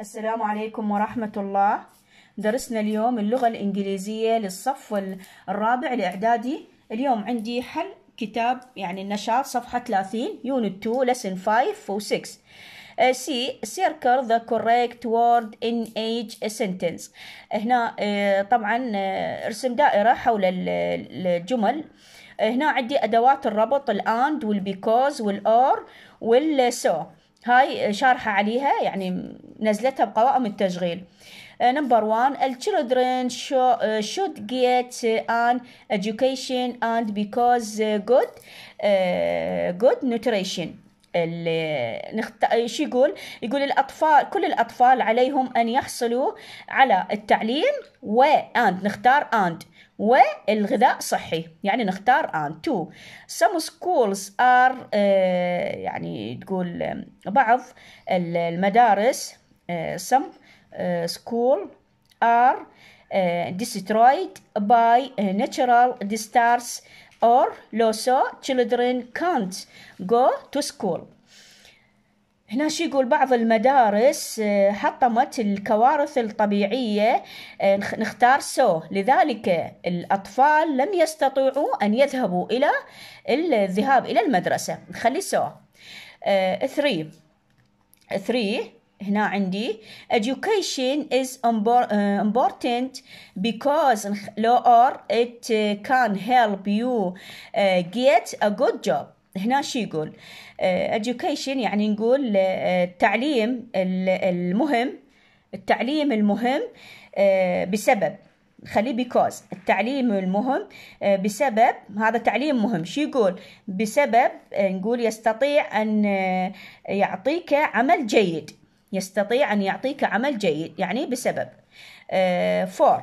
السلام عليكم ورحمة الله درسنا اليوم اللغة الإنجليزية للصف الرابع الإعدادي اليوم عندي حل كتاب يعني النشاط صفحة 30 يونت 2 لسن 5 و 6 سي uh, circle ذا كوريكت وورد ان ايج سنتنس هنا uh, طبعا uh, ارسم دائرة حول الجمل هنا عندي أدوات الربط الأند والبيكوز والأور والسو هاي شارحة عليها يعني نزلتها بقوائم التشغيل نمبر آه، 1 children should uh, get uh, an education and because uh, good good nutrition نخت... شو يقول؟ يقول الأطفال كل الأطفال عليهم أن يحصلوا على التعليم و and نختار and والغذاء صحي يعني نختار ان تو some schools are يعني تقول بعض المدارس some school are destroyed by natural disasters or low so children can't go to school هنا شي يقول بعض المدارس آه، حطمت الكوارث الطبيعية آه، نختار سو لذلك الأطفال لم يستطيعوا أن يذهبوا إلى الذهاب إلى المدرسة نخلي سو ثري آه، ثري هنا عندي education is important because لو or it can help you get a good job هنا شو يقول آه، education يعني نقول آه، التعليم المهم التعليم المهم آه، بسبب خليه بيكوز التعليم المهم بسبب هذا تعليم مهم شو يقول بسبب نقول يستطيع أن يعطيك عمل جيد يستطيع أن يعطيك عمل جيد يعني بسبب for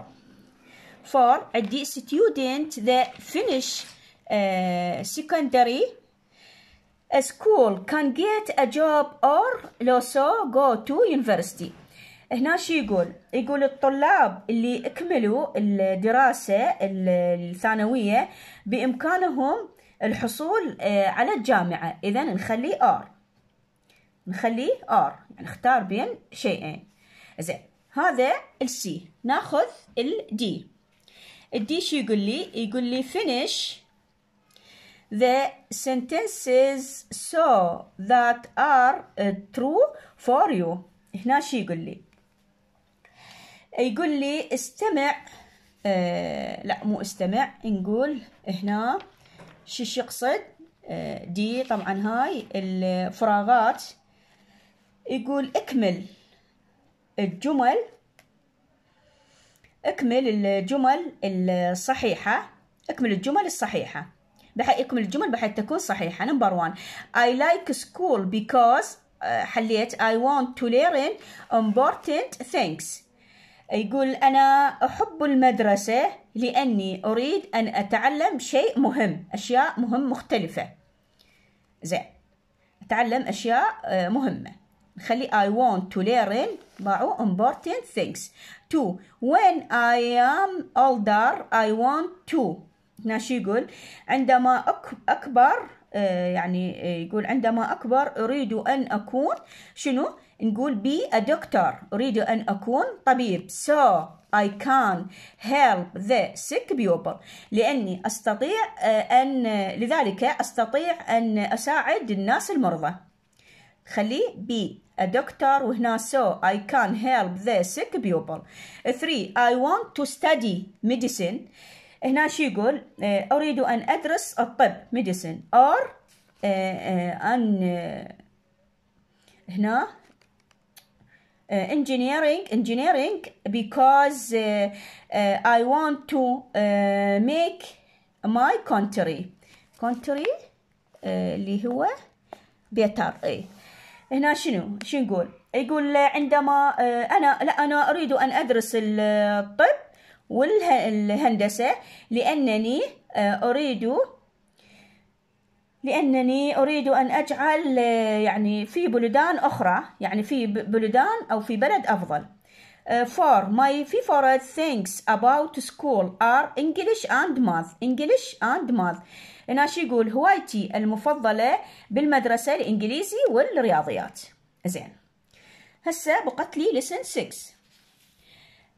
for the student that finish secondary school can get a job or لو so go to university هنا شو يقول يقول الطلاب اللي اكملوا الدراسة الثانوية بإمكانهم الحصول آه، على الجامعة إذا نخليه R نخليه R يعني نختار بين شيئين زين هذا السي ناخذ الدي الدي شو يقول لي يقول لي finish The sentences so that are uh, true for you هنا شي يقول لي يقول لي استمع آه لا مو استمع نقول هنا شي يقصد آه دي طبعا هاي الفراغات يقول اكمل الجمل اكمل الجمل الصحيحة اكمل الجمل الصحيحة بحيث يكمل الجمل بحيث تكون صحيحة نمبر 1 I like school because آه، حليت I want to learn important things يقول أنا أحب المدرسة لأني أريد أن أتعلم شيء مهم أشياء مهم مختلفة زين أتعلم أشياء آه، مهمة نخلي I want to learn معه important things to when I am older I want to هنا شو يقول عندما أكبر آه، يعني آه، يقول عندما أكبر أريد أن أكون شنو نقول بي دكتور أريد أن أكون طبيب so I can help the sick people لأني أستطيع آه، أن لذلك أستطيع أن أساعد الناس المرضى خليه بي دكتور وهنا so I can help the sick people 3 I want to study medicine هنا شو يقول آه، أريد أن أدرس الطب ميديسن أور آه، آه، أن هنا engineering engineering because I want to make my country country اللي هو better اي هنا شنو شو نقول يقول عندما انا لا انا اريد ان ادرس الطب والهندسة لأنني آه، أريد لأنني أريد أن أجعل آه، يعني في بلدان أخرى يعني في بلدان أو في بلد أفضل آه، for my favorite things about school are English and math English and math ناش يقول هوايتي المفضلة بالمدرسة الإنجليزي والرياضيات زين هسه بقت لي lesson 6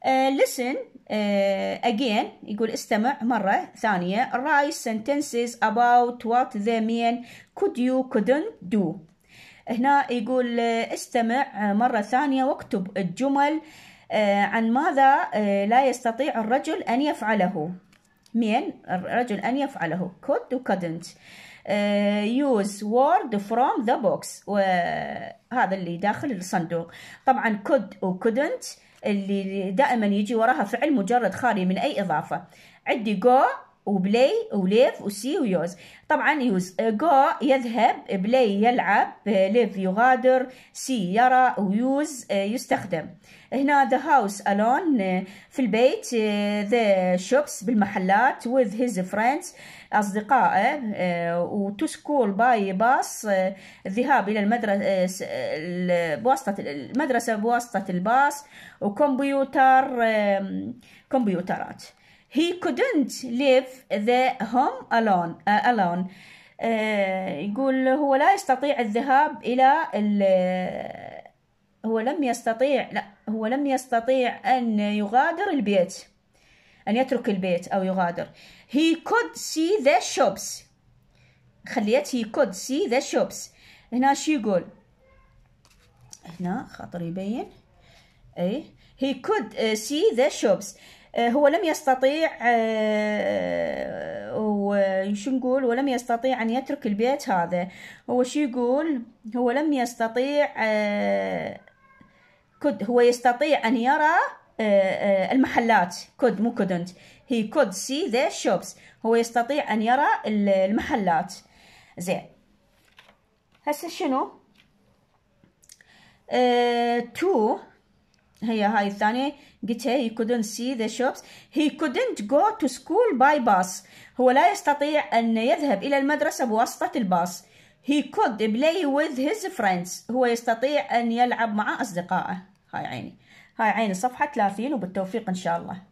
آه، listen آه، again يقول استمع مرة ثانية write sentences about what they mean could you couldn't do هنا يقول آه، استمع مرة ثانية واكتب الجمل عن ماذا لا يستطيع الرجل أن يفعله من الرجل أن يفعله could و couldn't use word from the box وهذا اللي داخل الصندوق طبعا could و couldn't اللي دائما يجي وراها فعل مجرد خالي من أي إضافة عندي جو وبلاي وليف وسي ويوز طبعا يوز جو يذهب بلاي يلعب ليف يغادر سي يرى ويوز آه، يستخدم هنا the house alone آه، في البيت آه، the shops بالمحلات with his friends أصدقائه و to school by bus الذهاب إلى المدرسة بواسطة المدرسة بواسطة الباص وكمبيوتر كمبيوترات he couldn't leave the home alone uh, alone uh, يقول هو لا يستطيع الذهاب إلى هو لم يستطيع لا هو لم يستطيع أن يغادر البيت أن يترك البيت أو يغادر he could see the shops خليت he could see the shops هنا شو يقول هنا خاطر يبين أي he could uh, see the shops آه، هو لم يستطيع آه، آه، وشو نقول ولم يستطيع أن يترك البيت هذا هو شو يقول هو لم يستطيع كد هو يستطيع أن يرى المحلات كود مو كودنت هي كود سي ذا شوبس هو يستطيع أن يرى المحلات زين هسه شنو تو هي هاي الثانية قلتها he couldn't see the shops he couldn't go to school by bus هو لا يستطيع أن يذهب إلى المدرسة بواسطة الباص he could play with his friends هو يستطيع أن يلعب مع أصدقائه هاي عيني هاي عيني صفحة 30 وبالتوفيق إن شاء الله